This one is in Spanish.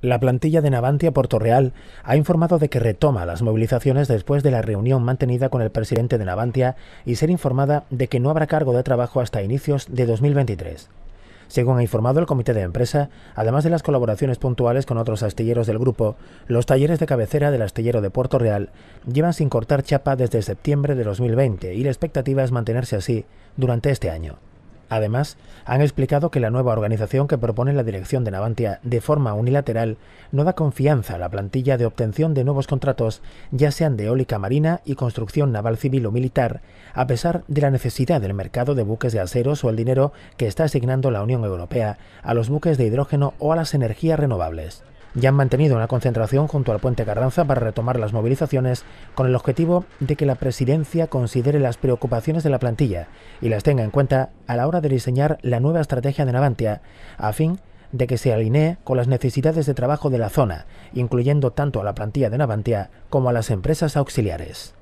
La plantilla de Navantia Puerto Real ha informado de que retoma las movilizaciones después de la reunión mantenida con el presidente de Navantia y ser informada de que no habrá cargo de trabajo hasta inicios de 2023. Según ha informado el comité de empresa, además de las colaboraciones puntuales con otros astilleros del grupo, los talleres de cabecera del astillero de Puerto Real llevan sin cortar chapa desde septiembre de 2020 y la expectativa es mantenerse así durante este año. Además, han explicado que la nueva organización que propone la dirección de Navantia de forma unilateral no da confianza a la plantilla de obtención de nuevos contratos, ya sean de eólica marina y construcción naval civil o militar, a pesar de la necesidad del mercado de buques de aceros o el dinero que está asignando la Unión Europea a los buques de hidrógeno o a las energías renovables ya han mantenido una concentración junto al puente Carranza para retomar las movilizaciones con el objetivo de que la presidencia considere las preocupaciones de la plantilla y las tenga en cuenta a la hora de diseñar la nueva estrategia de Navantia, a fin de que se alinee con las necesidades de trabajo de la zona, incluyendo tanto a la plantilla de Navantia como a las empresas auxiliares.